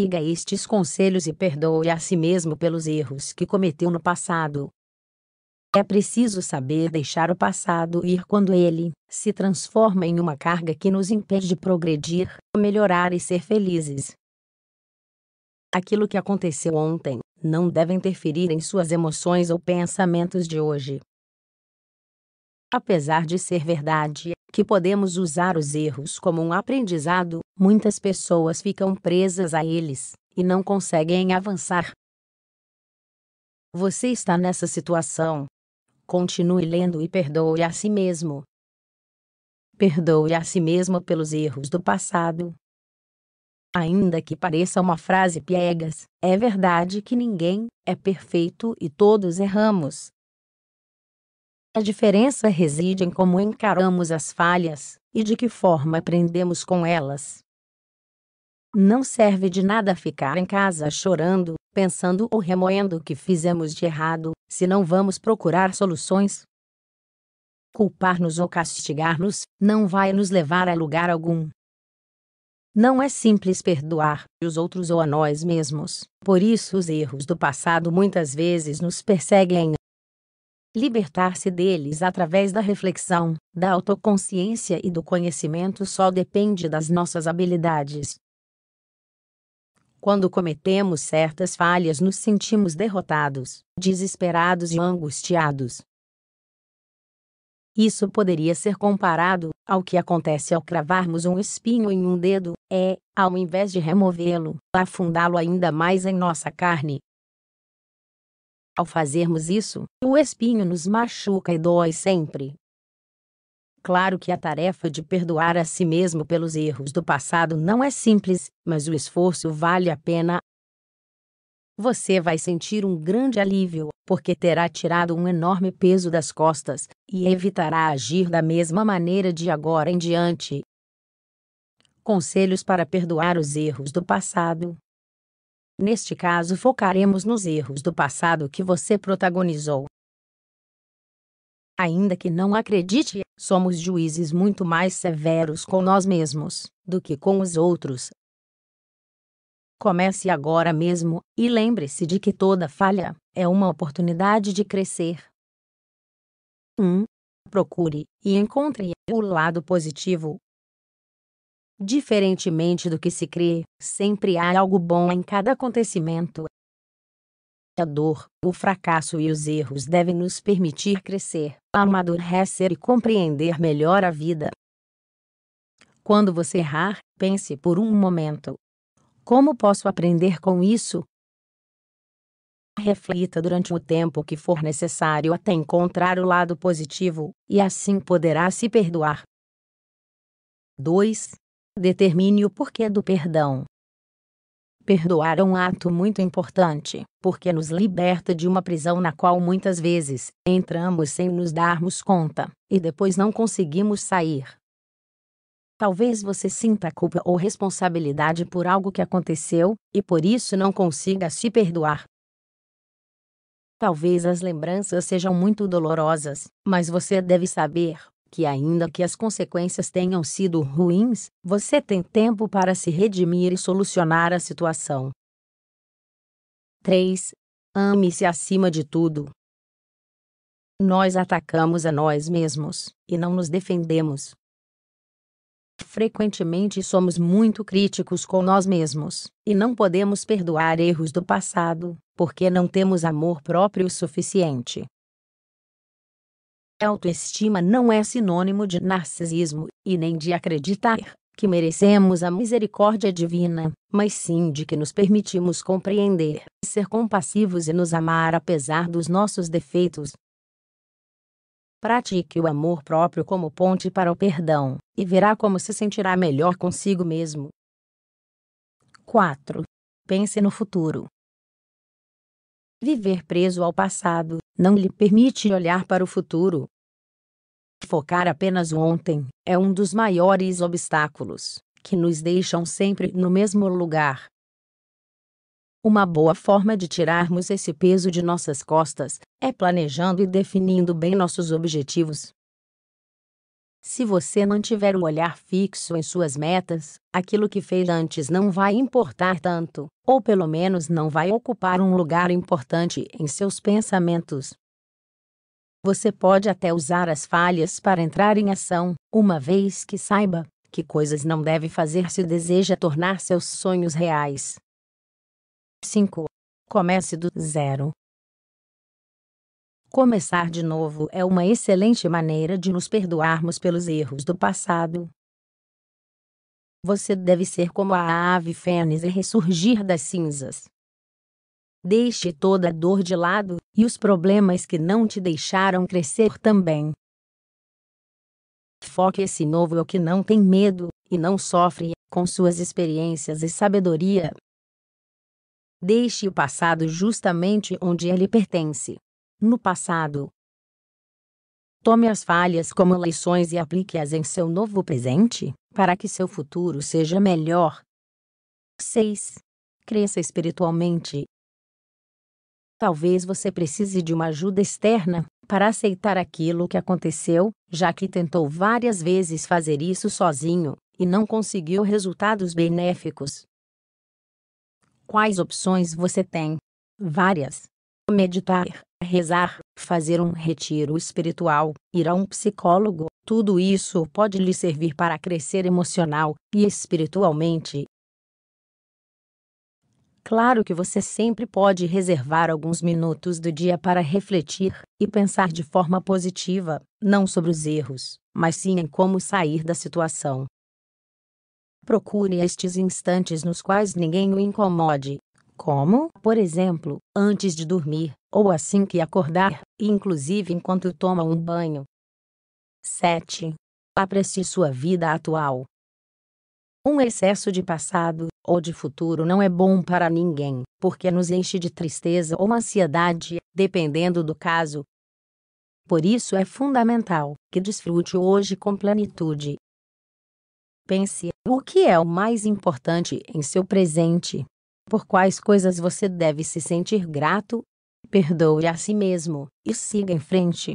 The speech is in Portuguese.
siga estes conselhos e perdoe a si mesmo pelos erros que cometeu no passado. É preciso saber deixar o passado ir quando ele se transforma em uma carga que nos impede de progredir, melhorar e ser felizes. Aquilo que aconteceu ontem não deve interferir em suas emoções ou pensamentos de hoje. Apesar de ser verdade que podemos usar os erros como um aprendizado, muitas pessoas ficam presas a eles e não conseguem avançar. Você está nessa situação. Continue lendo e perdoe a si mesmo. Perdoe a si mesmo pelos erros do passado. Ainda que pareça uma frase piegas, é verdade que ninguém é perfeito e todos erramos. A diferença reside em como encaramos as falhas e de que forma aprendemos com elas. Não serve de nada ficar em casa chorando, pensando ou remoendo o que fizemos de errado, se não vamos procurar soluções. Culpar-nos ou castigar-nos não vai nos levar a lugar algum. Não é simples perdoar os outros ou a nós mesmos, por isso os erros do passado muitas vezes nos perseguem Libertar-se deles através da reflexão, da autoconsciência e do conhecimento só depende das nossas habilidades. Quando cometemos certas falhas, nos sentimos derrotados, desesperados e angustiados. Isso poderia ser comparado ao que acontece ao cravarmos um espinho em um dedo, é, ao invés de removê-lo, afundá-lo ainda mais em nossa carne. Ao fazermos isso, o espinho nos machuca e dói sempre. Claro que a tarefa de perdoar a si mesmo pelos erros do passado não é simples, mas o esforço vale a pena. Você vai sentir um grande alívio, porque terá tirado um enorme peso das costas e evitará agir da mesma maneira de agora em diante. Conselhos para perdoar os erros do passado. Neste caso, focaremos nos erros do passado que você protagonizou. Ainda que não acredite, somos juízes muito mais severos com nós mesmos do que com os outros. Comece agora mesmo, e lembre-se de que toda falha é uma oportunidade de crescer. 1. Um, procure e encontre o lado positivo Diferentemente do que se crê, sempre há algo bom em cada acontecimento. A dor, o fracasso e os erros devem nos permitir crescer, amadurecer e compreender melhor a vida. Quando você errar, pense por um momento: como posso aprender com isso? Reflita durante o tempo que for necessário até encontrar o lado positivo, e assim poderá se perdoar. 2. Determine o porquê do perdão. Perdoar é um ato muito importante, porque nos liberta de uma prisão na qual muitas vezes entramos sem nos darmos conta, e depois não conseguimos sair. Talvez você sinta culpa ou responsabilidade por algo que aconteceu, e por isso não consiga se perdoar. Talvez as lembranças sejam muito dolorosas, mas você deve saber que, ainda que as consequências tenham sido ruins, você tem tempo para se redimir e solucionar a situação. 3. Ame-se acima de tudo. Nós atacamos a nós mesmos e não nos defendemos. Frequentemente somos muito críticos com nós mesmos e não podemos perdoar erros do passado, porque não temos amor próprio o suficiente. Autoestima não é sinônimo de narcisismo, e nem de acreditar que merecemos a misericórdia divina, mas sim de que nos permitimos compreender, ser compassivos e nos amar apesar dos nossos defeitos. Pratique o amor próprio como ponte para o perdão, e verá como se sentirá melhor consigo mesmo. 4. Pense no futuro. Viver preso ao passado não lhe permite olhar para o futuro. Focar apenas ontem é um dos maiores obstáculos que nos deixam sempre no mesmo lugar. Uma boa forma de tirarmos esse peso de nossas costas é planejando e definindo bem nossos objetivos. Se você mantiver um olhar fixo em suas metas, aquilo que fez antes não vai importar tanto, ou pelo menos não vai ocupar um lugar importante em seus pensamentos. Você pode até usar as falhas para entrar em ação, uma vez que saiba que coisas não deve fazer se deseja tornar seus sonhos reais. 5. Comece do zero. Começar de novo é uma excelente maneira de nos perdoarmos pelos erros do passado. Você deve ser como a ave fênix e ressurgir das cinzas. Deixe toda a dor de lado, e os problemas que não te deixaram crescer também. Foque esse novo o que não tem medo, e não sofre, com suas experiências e sabedoria. Deixe o passado justamente onde ele pertence no passado. Tome as falhas como lições e aplique-as em seu novo presente, para que seu futuro seja melhor. 6. Cresça espiritualmente. Talvez você precise de uma ajuda externa para aceitar aquilo que aconteceu, já que tentou várias vezes fazer isso sozinho e não conseguiu resultados benéficos. Quais opções você tem? Várias. Meditar, rezar, fazer um retiro espiritual, ir a um psicólogo, tudo isso pode lhe servir para crescer emocional e espiritualmente. Claro que você sempre pode reservar alguns minutos do dia para refletir e pensar de forma positiva, não sobre os erros, mas sim em como sair da situação. Procure estes instantes nos quais ninguém o incomode, como, por exemplo, antes de dormir, ou assim que acordar, e inclusive enquanto toma um banho. 7. Aprecie sua vida atual. Um excesso de passado ou de futuro não é bom para ninguém, porque nos enche de tristeza ou ansiedade, dependendo do caso. Por isso é fundamental que desfrute hoje com plenitude. Pense o que é o mais importante em seu presente. Por quais coisas você deve se sentir grato perdoe a si mesmo e siga em frente.